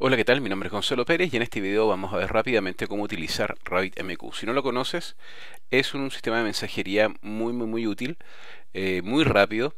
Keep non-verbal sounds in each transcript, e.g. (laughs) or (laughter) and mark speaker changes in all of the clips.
Speaker 1: Hola, ¿qué tal? Mi nombre es Gonzalo Pérez y en este video vamos a ver rápidamente cómo utilizar RabbitMQ. Si no lo conoces, es un sistema de mensajería muy, muy, muy útil, eh, muy rápido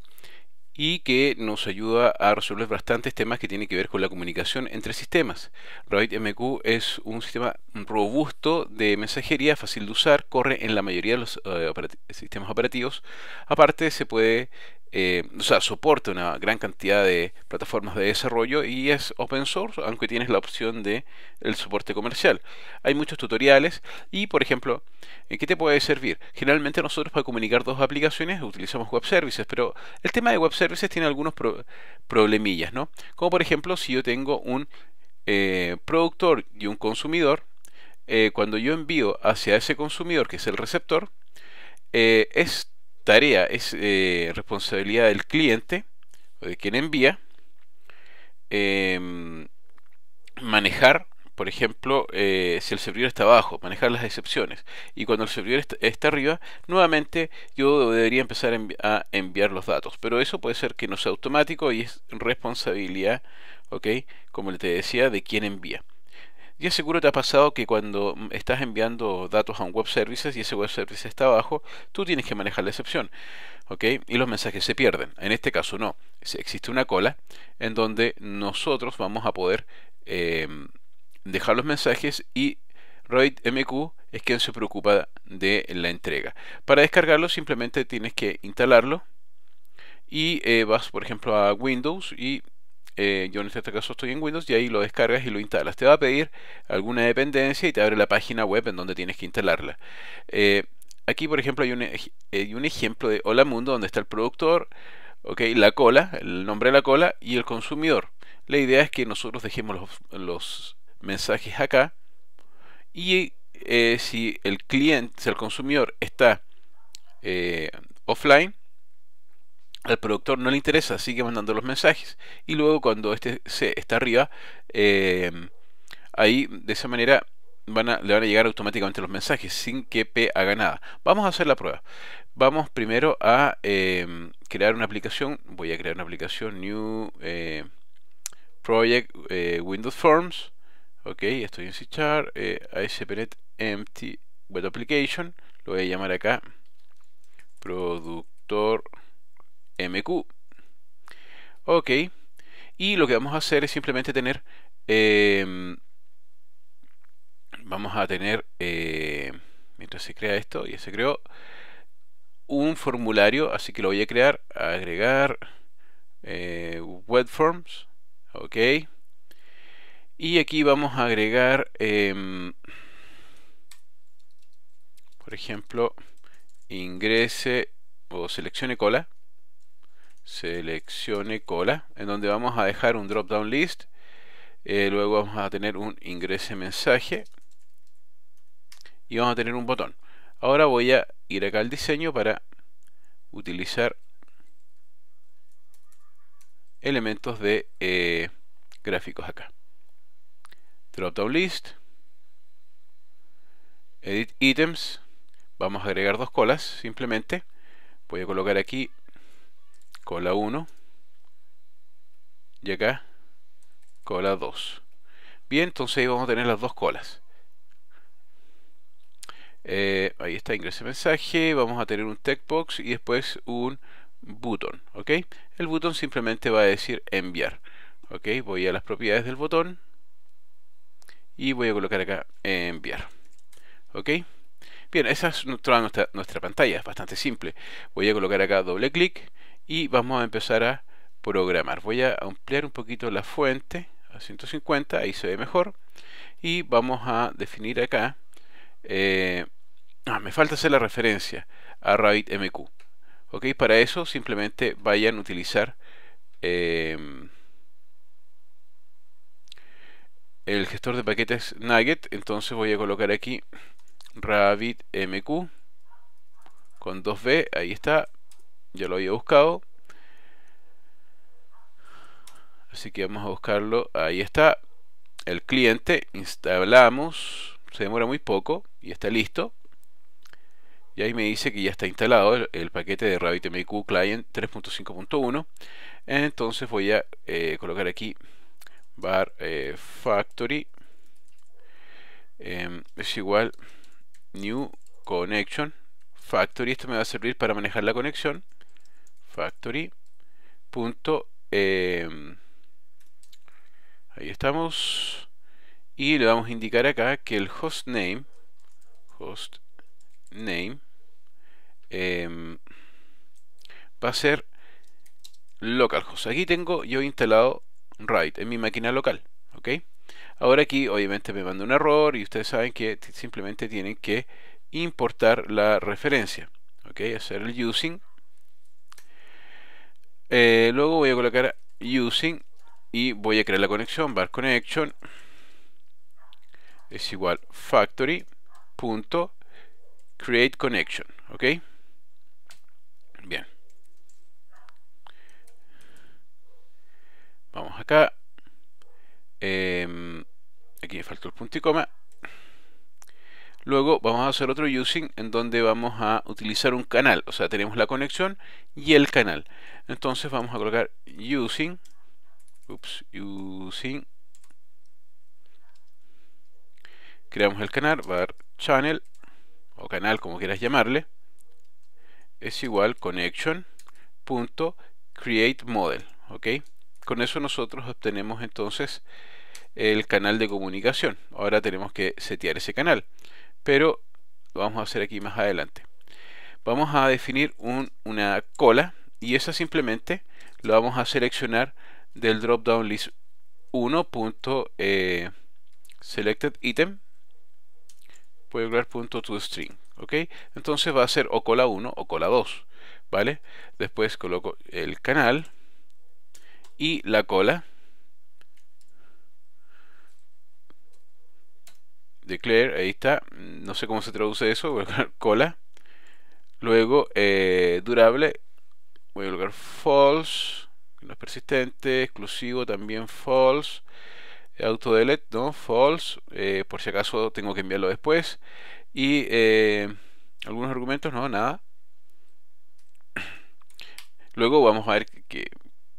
Speaker 1: y que nos ayuda a resolver bastantes temas que tienen que ver con la comunicación entre sistemas. RabbitMQ es un sistema robusto de mensajería, fácil de usar, corre en la mayoría de los eh, sistemas operativos. Aparte, se puede eh, o sea, soporta una gran cantidad de plataformas de desarrollo y es open source, aunque tienes la opción de el soporte comercial. Hay muchos tutoriales y, por ejemplo, ¿en qué te puede servir? Generalmente nosotros para comunicar dos aplicaciones utilizamos web services, pero el tema de web services tiene algunos problemillas, ¿no? Como por ejemplo, si yo tengo un eh, productor y un consumidor, eh, cuando yo envío hacia ese consumidor, que es el receptor, es tarea, es eh, responsabilidad del cliente o de quien envía em, manejar, por ejemplo, eh, si el servidor está abajo, manejar las excepciones. Y cuando el servidor está, arriba, nuevamente yo debería empezar a, enviar los datos. Pero eso puede ser que no sea automático y es responsabilidad, ¿ok? Como te decía, de quien envía. Y seguro te ha pasado que cuando estás enviando datos a un web services y ese web service está abajo, tú tienes que manejar la excepción. ¿Ok? Y los mensajes se pierden. En este caso no. Existe una cola en donde nosotros vamos a poder em, dejar los mensajes y Raid MQ es quien se preocupa de la entrega. Para descargarlo simplemente tienes que instalarlo y eh, vas por ejemplo a Windows y eh, yo en este caso estoy en Windows y ahí lo descargas y lo instalas. Te va a pedir alguna dependencia y te abre la página web en donde tienes que instalarla. Eh, aquí, por ejemplo, hay un, ejemplo de Hola Mundo donde está el productor, la cola, el nombre de la cola y el consumidor. La idea es que nosotros dejemos los, mensajes acá y eh, si el cliente, si el consumidor está offline, al productor no le interesa, sigue mandando los mensajes. Y luego cuando este se está arriba, eh, ahí de esa manera van a, le van a llegar automáticamente los mensajes sin que P haga nada. Vamos a hacer la prueba. Vamos primero a eh, crear una aplicación. Voy a crear una aplicación New eh, Project Windows Forms. Ok, estoy en C Char, ASP.NET Empty Web Application. Lo voy a llamar acá Productor MQ. Ok. Y lo que vamos a hacer es simplemente tener... Em, vamos a tener... Eh, mientras se crea esto, ya se creó un formulario, así que lo voy a crear, agregar webforms eh, web forms, ok, y aquí vamos a agregar, em, por ejemplo, ingrese o seleccione cola, seleccione cola, en donde vamos a dejar un drop down list, eh, luego vamos a tener un ingrese mensaje y vamos a tener un botón. Ahora voy a ir acá al diseño para utilizar elementos de eh, gráficos acá. Drop down list, edit items, vamos a agregar dos colas simplemente. Voy a colocar aquí cola 1 y acá cola 2 bien entonces ahí vamos a tener las dos colas eh, ahí está ingrese mensaje vamos a tener un textbox y después un botón ok el botón simplemente va a decir enviar ok voy a las propiedades del botón y voy a colocar acá enviar ok bien esa es nuestra, nuestra pantalla es bastante simple voy a colocar acá doble clic y vamos a empezar a programar. Voy a ampliar un poquito la fuente a 150, ahí se ve mejor. Y vamos a definir acá, eh, ah, me falta hacer la referencia a RabbitMQ. Ok, para eso simplemente vayan a utilizar eh, el gestor de paquetes Nugget. Entonces voy a colocar aquí RabbitMQ con 2B, ahí está, yo lo había buscado así que vamos a buscarlo ahí está el cliente instalamos se demora muy poco y está listo y ahí me dice que ya está instalado el, paquete de RabbitMQ Client 3.5.1 entonces voy a eh, colocar aquí bar eh, factory em, es igual new connection factory esto me va a servir para manejar la conexión factory punto em, ahí estamos y le vamos a indicar acá que el hostname host name em, va a ser localhost aquí tengo yo instalado right en mi máquina local ok ahora aquí obviamente me manda un error y ustedes saben que simplemente tienen que importar la referencia ok hacer el using eh, luego voy a colocar using y voy a crear la conexión bar connection es igual factory punto create connection ok bien vamos acá em, aquí me faltó el punto y coma luego vamos a hacer otro using en donde vamos a utilizar un canal o sea tenemos la conexión y el canal entonces vamos a colocar using, ups, using, creamos el canal, va a dar channel, o canal como quieras llamarle, es igual model ¿ok? Con eso nosotros obtenemos entonces el canal de comunicación. Ahora tenemos que setear ese canal, pero lo vamos a hacer aquí más adelante. Vamos a definir una cola y esa simplemente lo vamos a seleccionar del drop down list 1. Eh, selected item puede punto to string ok entonces va a ser o cola 1 o cola 2 vale después coloco el canal y la cola declare ahí está no sé cómo se traduce eso (laughs) cola luego eh, durable voy a colocar false que no es persistente exclusivo también false autodelete no false eh, por si acaso tengo que enviarlo después y eh, algunos argumentos no nada luego vamos a ver que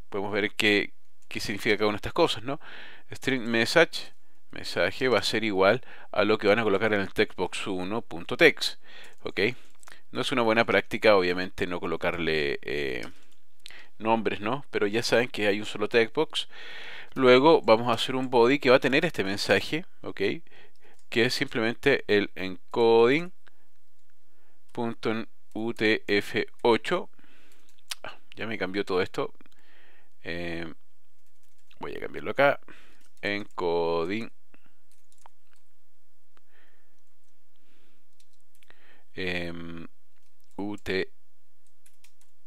Speaker 1: podemos ver qué, qué significa cada una de estas cosas no string message mensaje va a ser igual a lo que van a colocar en el textbox1.text ok no es una buena práctica, obviamente, no colocarle eh, nombres, ¿no? Pero ya saben que hay un solo textbox. Luego vamos a hacer un body que va a tener este mensaje, ¿ok? Que es simplemente el encoding.utf8. Ah, ya me cambió todo esto. Eh, voy a cambiarlo acá. Encoding. Em, UT,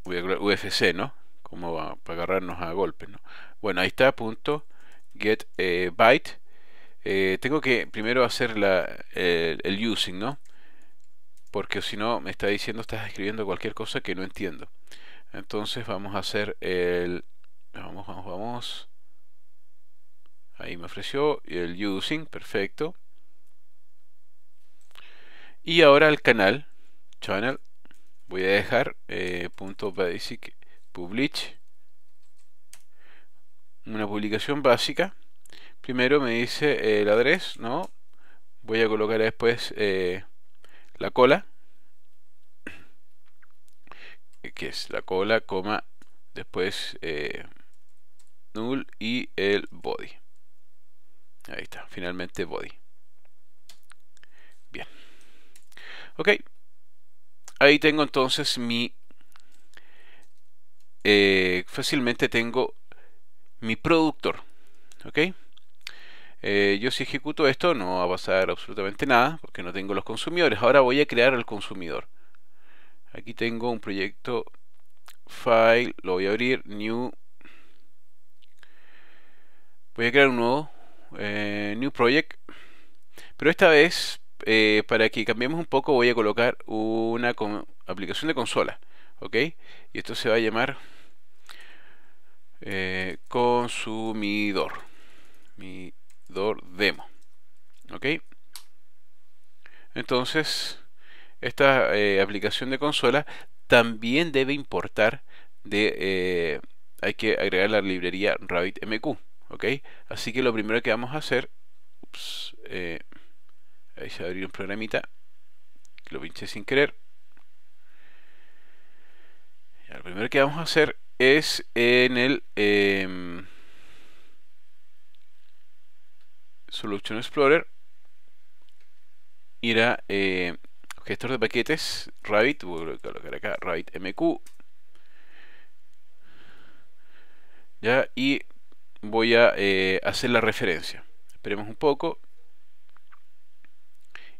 Speaker 1: UFC, ¿no? Como para agarrarnos a golpes, ¿no? Bueno, ahí está, punto, get eh, byte. Eh, tengo que primero hacer la, el, el using, ¿no? Porque si no, me está diciendo, estás escribiendo cualquier cosa que no entiendo. Entonces vamos a hacer el... Vamos, vamos, vamos. Ahí me ofreció el using, perfecto. Y ahora el canal, channel, voy a dejar eh, punto .basic publish una publicación básica primero me dice eh, el address no voy a colocar después eh, la cola (clears throat) que es la cola coma después null y el body ahí está finalmente body bien ok ahí tengo entonces mi eh, fácilmente tengo mi productor ok eh, yo si ejecuto esto no va a pasar absolutamente nada porque no tengo los consumidores ahora voy a crear el consumidor aquí tengo un proyecto file lo voy a abrir new voy a crear un nuevo eh, new project pero esta vez eh, para que cambiemos un poco voy a colocar una aplicación de consola. ¿Ok? Y esto se va a llamar eh, consumidor. demo. ¿Ok? Entonces, esta eh, aplicación de consola también debe importar de... hay que agregar la librería RabbitMQ. ¿Ok? Así que lo primero que vamos a hacer... Ahí se abrir un programita. lo pinché sin querer. lo primero que vamos a hacer es en el em, Solution Explorer ir a em, gestor de paquetes Rabbit, voy a colocar acá Rabbit MQ ya y voy a eh, hacer la referencia esperemos un poco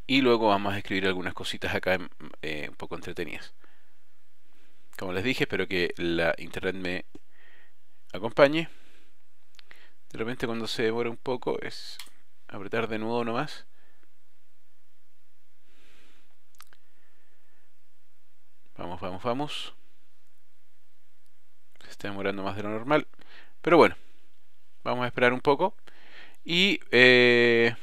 Speaker 1: y luego vamos a escribir algunas cositas acá eh, un poco entretenidas. Como les dije, espero que la internet me acompañe. De repente cuando se demora un poco es apretar de nuevo nomás. Vamos, vamos, vamos. Se está demorando más de lo normal. Pero bueno, vamos a esperar un poco. Y... Eh,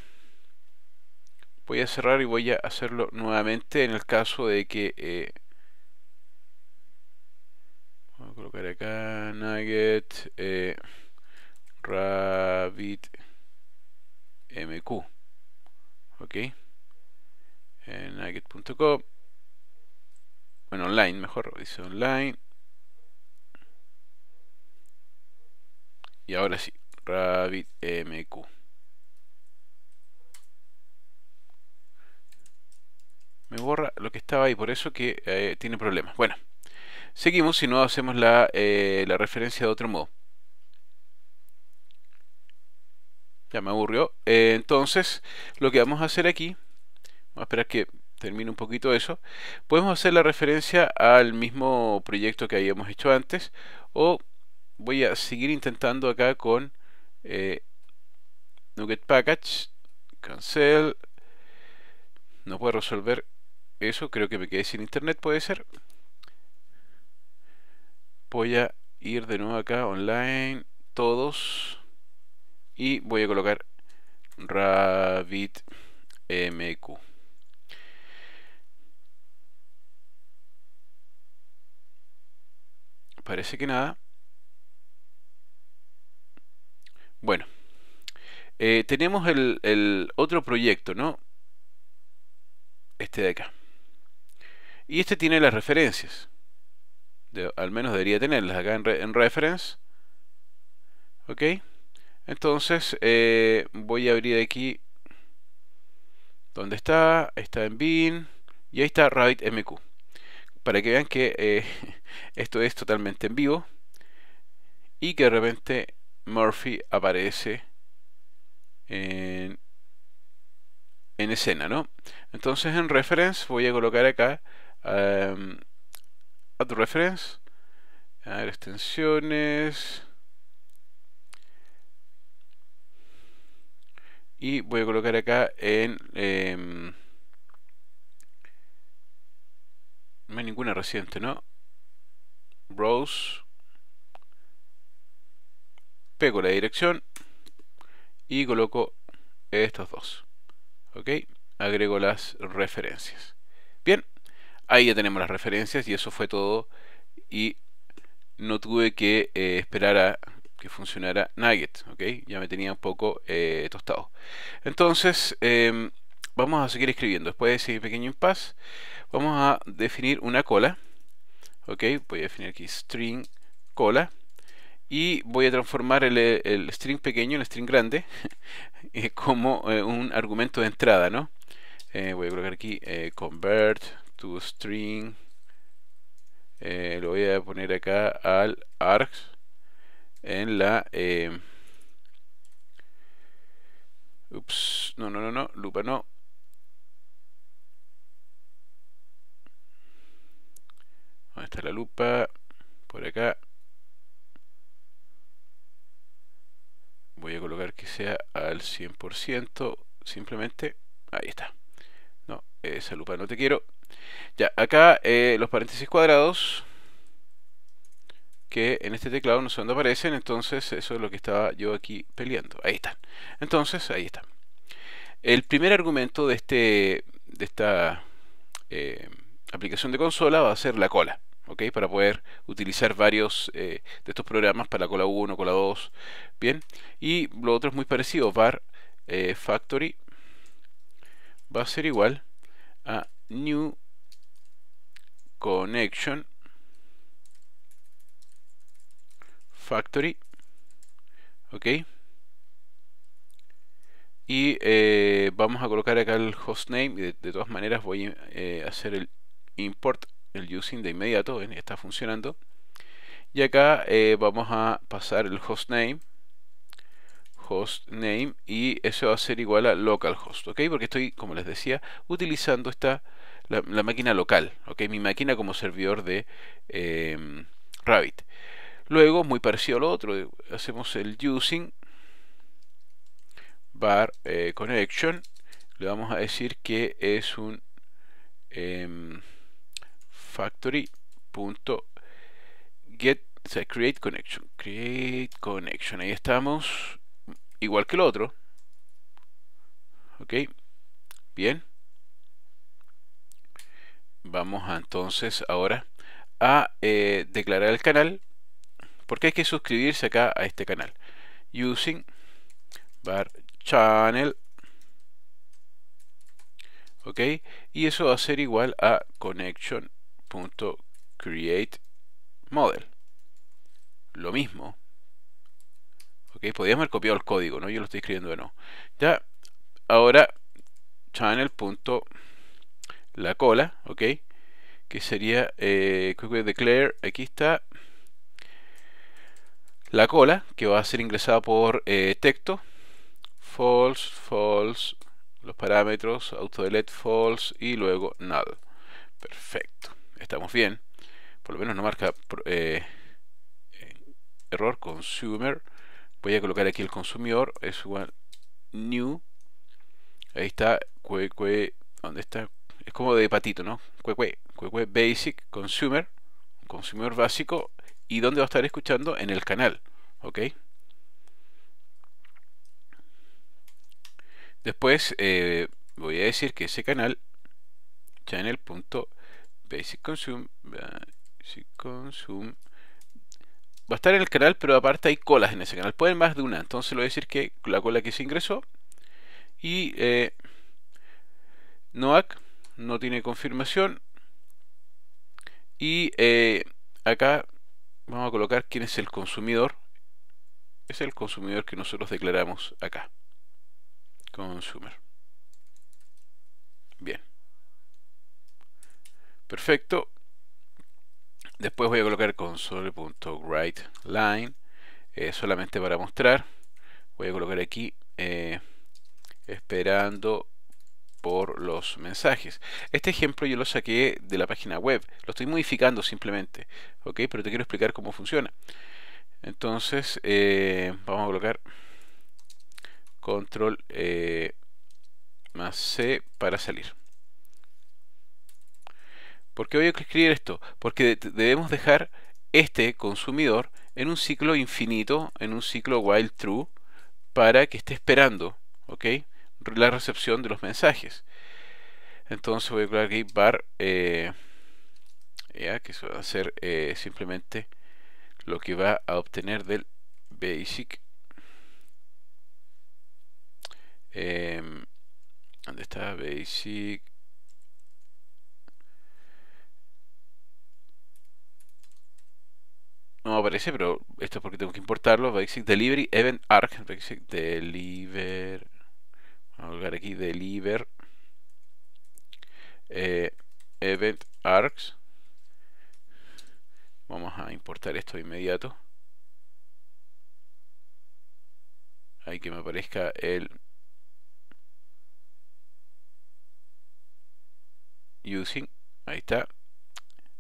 Speaker 1: voy a cerrar y voy a hacerlo nuevamente en el caso de que eh, voy a colocar acá nugget eh, rabbit mq ok en nugget.com bueno online mejor dice online y ahora sí rabbit mq me borra lo que estaba ahí, por eso que eh, tiene problemas. Bueno, seguimos si no hacemos la, eh, referencia de otro modo. Ya me aburrió. Eh, entonces, lo que vamos a hacer aquí, vamos a esperar que termine un poquito eso, podemos hacer la referencia al mismo proyecto que habíamos hecho antes, o voy a seguir intentando acá con eh, Package, cancel, no puedo resolver eso, creo que me quedé sin internet, puede ser. Voy a ir de nuevo acá, online, todos. Y voy a colocar mq Parece que nada. Bueno. Eh, tenemos el, el otro proyecto, ¿no? Este de acá. Y este tiene las referencias. al menos debería tenerlas acá en, en reference. Ok. Entonces eh, voy a abrir aquí. ¿Dónde está? Está en bin. Y ahí está RabbitMQ. Para que vean que eh, (laughs) esto es totalmente en vivo. Y que de repente Murphy aparece en, en escena, ¿no? Entonces en reference voy a colocar acá Um, em, add reference. A ver, extensiones. Y voy a colocar acá en... Em, no hay ninguna reciente, ¿no? Browse. Pego la dirección. Y coloco estos dos. ¿Ok? Agrego las referencias. Bien. Ahí ya tenemos las referencias y eso fue todo. Y no tuve que eh, esperar a que funcionara Nugget, ¿ok? Ya me tenía un poco eh, tostado. Entonces, em, vamos a seguir escribiendo. Después de ese pequeño impasse, vamos a definir una cola. ¿Ok? Voy a definir aquí string cola. Y voy a transformar el, string pequeño en el string grande (laughs) eh, como un argumento de entrada, ¿no? voy a colocar aquí convert to string eh, lo voy a poner acá al args en la eh, ups no no no no lupa no ¿Dónde está la lupa? Por acá. Voy a colocar que sea al 100%. Simplemente. Ahí está. No, esa lupa no te quiero. Ya, acá eh, los paréntesis cuadrados que en este teclado no sé dónde aparecen, entonces eso es lo que estaba yo aquí peleando. Ahí están. Entonces, ahí está. El primer argumento de, este, de esta eh, aplicación de consola va a ser la cola, ¿ok? Para poder utilizar varios eh, de estos programas para la cola 1, cola 2, bien. Y lo otro es muy parecido, var factory va a ser igual a new connection factory ok y eh, vamos a colocar acá el hostname y de, todas maneras voy eh, a hacer el import el using de inmediato ven está funcionando y acá eh, vamos a pasar el hostname hostname y eso va a ser igual a localhost ok porque estoy como les decía utilizando esta la, máquina local, okay, mi máquina como servidor de em, Rabbit. Luego, muy parecido al otro, hacemos el using bar eh, connection, le vamos a decir que es un em, factory get o sea, create connection create connection ahí estamos igual que el otro ok bien vamos entonces ahora a eh, declarar el canal porque hay que suscribirse acá a este canal using bar channel ok y eso va a ser igual a connection.createModel. model lo mismo ok podríamos haber copiado el código no yo lo estoy escribiendo o no ya ahora channel.createModel la cola, ¿ok? Que sería eh, declare, aquí está la cola que va a ser ingresada por eh, texto false, false, los parámetros, auto delete false y luego null. Perfecto, estamos bien. Por lo menos no marca eh, error consumer. Voy a colocar aquí el consumidor, es igual new. Ahí está, que, ¿dónde está? es como de patito, ¿no? Cuecue, cuecue basic, consumer, consumidor básico, y dónde va a estar escuchando en el canal, ¿ok? Después eh, voy a decir que ese canal, Basic. Basic. Consume. va a estar en el canal, pero aparte hay colas en ese canal, pueden más de una, entonces lo voy a decir que la cola que se ingresó y eh, NOAC no tiene confirmación y eh, acá vamos a colocar quién es el consumidor es el consumidor que nosotros declaramos acá consumer bien perfecto después voy a colocar console.writeLine. line eh, solamente para mostrar voy a colocar aquí eh, esperando por los mensajes. Este ejemplo yo lo saqué de la página web, lo estoy modificando simplemente, ¿ok? Pero te quiero explicar cómo funciona. Entonces, eh, vamos a colocar control eh, más C para salir. ¿Por qué voy a escribir esto? Porque debemos dejar este consumidor en un ciclo infinito, en un ciclo while true, para que esté esperando, ¿ok? la recepción de los mensajes. Entonces voy a crear gatebar, eh, que eso va a ser eh, simplemente lo que va a obtener del basic. Eh, ¿Dónde está basic? no aparece, pero esto es porque tengo que importarlo. Basic Delivery Event Arc. Basic Deliver Vamos a ver aquí deliver eh, event arcs. Vamos a importar esto de inmediato. Hay que me aparezca el using. Ahí está.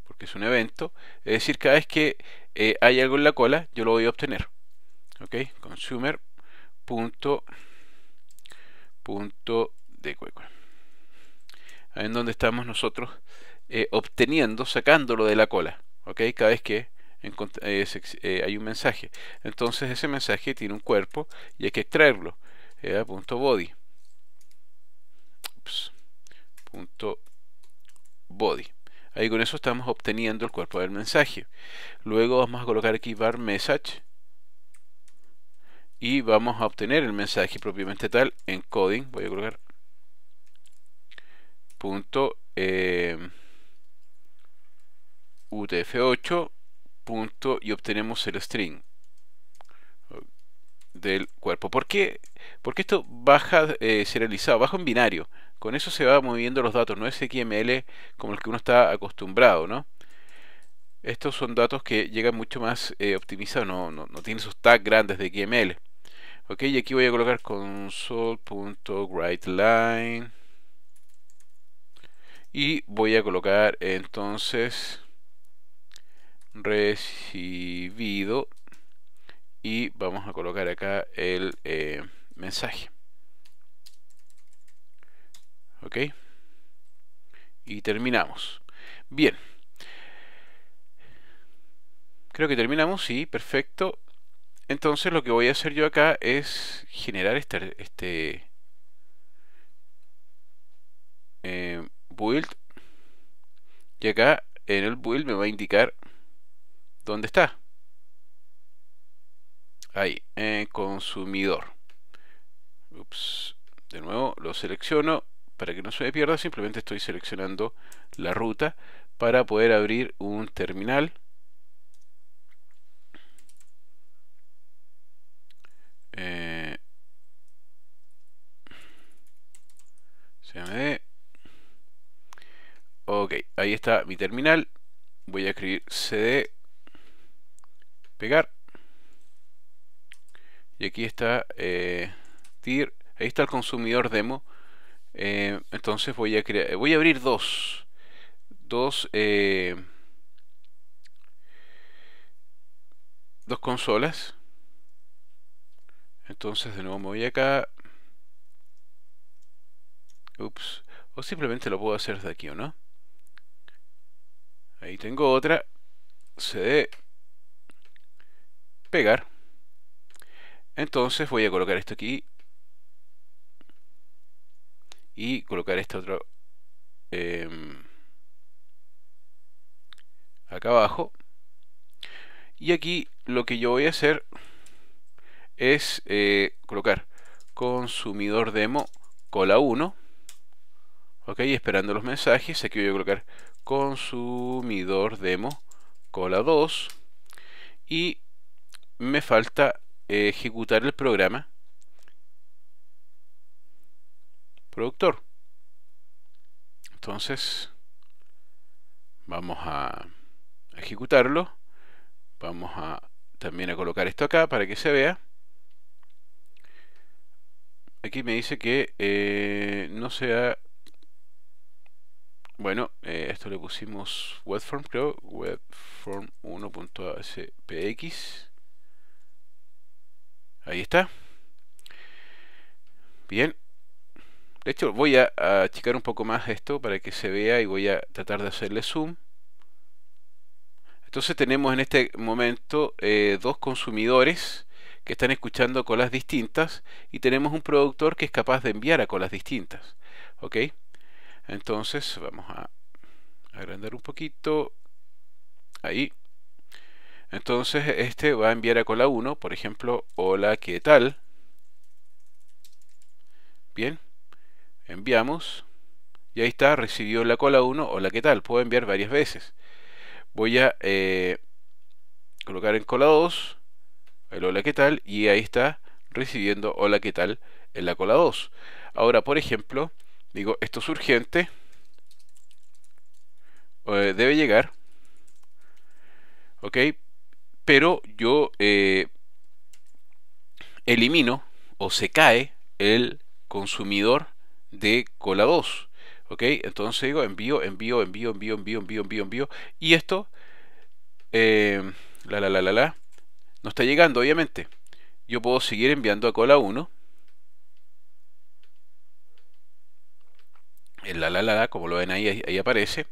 Speaker 1: Porque es un evento. Es decir, cada vez que eh, hay algo en la cola, yo lo voy a obtener. Ok, consumer punto de ahí en donde estamos nosotros eh, obteniendo sacándolo de la cola ok cada vez que eh, eh, hay un mensaje entonces ese mensaje tiene un cuerpo y hay que extraerlo punto body punto body ahí con eso estamos obteniendo el cuerpo del mensaje luego vamos a colocar aquí bar message y vamos a obtener el mensaje propiamente tal en coding voy a colocar punto eh, utf8 punto y obtenemos el string del cuerpo ¿por qué? porque esto baja eh, serializado Baja en binario con eso se va moviendo los datos no es XML como el que uno está acostumbrado ¿no? estos son datos que llegan mucho más eh, optimizados no, no, no tienen esos tags grandes de XML Ok, y aquí voy a colocar console.writeLine. Y voy a colocar entonces recibido. Y vamos a colocar acá el eh, mensaje. Ok. Y terminamos. Bien. Creo que terminamos, sí, perfecto. Entonces lo que voy a hacer yo acá es generar este, este eh, build. Y acá en el build me va a indicar dónde está. Ahí, consumidor. Ups. De nuevo lo selecciono. Para que no se me pierda, simplemente estoy seleccionando la ruta para poder abrir un terminal eh, cmd ok ahí está mi terminal voy a escribir cd pegar y aquí está eh, ahí está el consumidor demo eh, entonces voy a voy a abrir dos dos eh, dos consolas entonces de nuevo me voy acá. Ups. O simplemente lo puedo hacer de aquí, ¿o no? Ahí tengo otra. CD. Pegar. Entonces voy a colocar esto aquí. Y colocar esta otra... Em, acá abajo. Y aquí lo que yo voy a hacer es eh, colocar consumidor demo cola 1 ok esperando los mensajes aquí voy a colocar consumidor demo cola 2 y me falta ejecutar el programa productor entonces vamos a ejecutarlo vamos a también a colocar esto acá para que se vea aquí me dice que eh, no sea bueno, eh, esto le pusimos webform, creo, webform 1.aspx. Ahí está. Bien. De hecho, voy a achicar un poco más esto para que se vea y voy a tratar de hacerle zoom. Entonces tenemos en este momento eh, dos consumidores que están escuchando colas distintas y tenemos un productor que es capaz de enviar a colas distintas. ¿Ok? Entonces vamos a agrandar un poquito. Ahí. Entonces este va a enviar a cola 1, por ejemplo, hola, ¿qué tal? Bien. Enviamos. Y ahí está, recibió la cola 1, hola, ¿qué tal? Puedo enviar varias veces. Voy a eh, colocar en cola 2 el hola qué tal y ahí está recibiendo hola qué tal en la cola 2. Ahora, por ejemplo, digo esto es urgente, eh, debe llegar, ok, pero yo eh, elimino o se cae el consumidor de cola 2. ¿Ok? Entonces digo envío, envío, envío, envío, envío, envío, envío, envío. Y esto, eh, la, la, la, la, la, no está llegando obviamente yo puedo seguir enviando a cola 1 en la la la como lo ven ahí, ahí aparece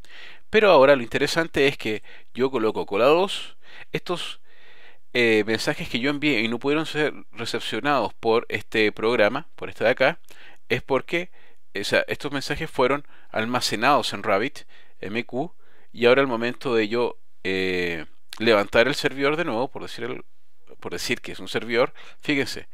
Speaker 1: pero ahora lo interesante es que yo coloco cola 2 estos eh, mensajes que yo envié y no pudieron ser recepcionados por este programa por este de acá es porque o sea, estos mensajes fueron almacenados en Rabbit MQ y ahora el momento de yo eh, levantar el servidor de nuevo por decir el, por decir que es un servidor, fíjense,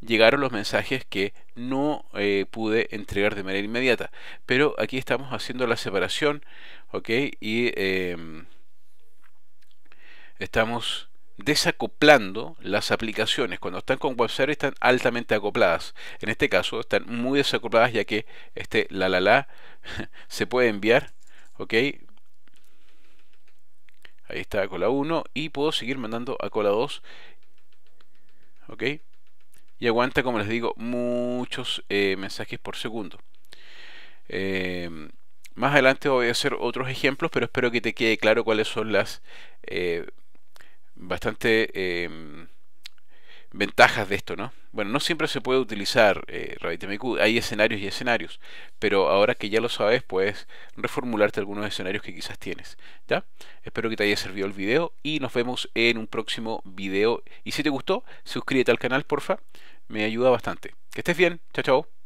Speaker 1: llegaron los mensajes que no eh, pude entregar de manera inmediata. Pero aquí estamos haciendo la separación, ¿ok? Y em, estamos desacoplando las aplicaciones. Cuando están con web server están altamente acopladas. En este caso están muy desacopladas ya que este la la la (laughs) se puede enviar, ¿ok? Ahí está cola 1 y puedo seguir mandando a cola 2 ¿ok? Y aguanta, como les digo, muchos eh, mensajes por segundo. Em, más adelante voy a hacer otros ejemplos, pero espero que te quede claro cuáles son las eh, bastante em, ventajas de esto, ¿no? Bueno, no siempre se puede utilizar eh, RabbitMQ, hay escenarios y escenarios, pero ahora que ya lo sabes, puedes reformularte algunos escenarios que quizás tienes, ¿ya? Espero que te haya servido el video y nos vemos en un próximo video. Y si te gustó, suscríbete al canal, porfa, me ayuda bastante. Que estés bien, chao, chao.